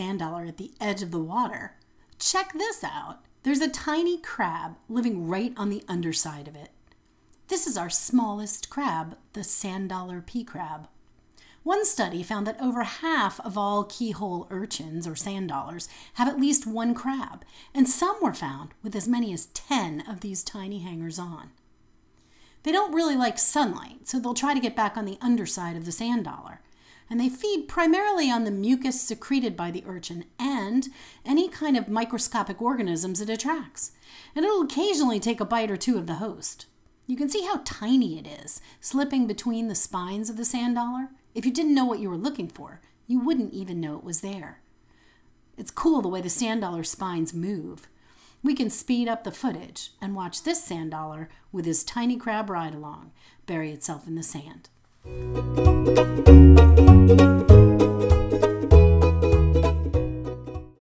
sand dollar at the edge of the water. Check this out. There's a tiny crab living right on the underside of it. This is our smallest crab, the sand dollar pea crab. One study found that over half of all keyhole urchins or sand dollars have at least one crab, and some were found with as many as 10 of these tiny hangers on. They don't really like sunlight, so they'll try to get back on the underside of the sand dollar and they feed primarily on the mucus secreted by the urchin and any kind of microscopic organisms it attracts. And it'll occasionally take a bite or two of the host. You can see how tiny it is, slipping between the spines of the sand dollar. If you didn't know what you were looking for, you wouldn't even know it was there. It's cool the way the sand dollar spines move. We can speed up the footage and watch this sand dollar with his tiny crab ride along bury itself in the sand.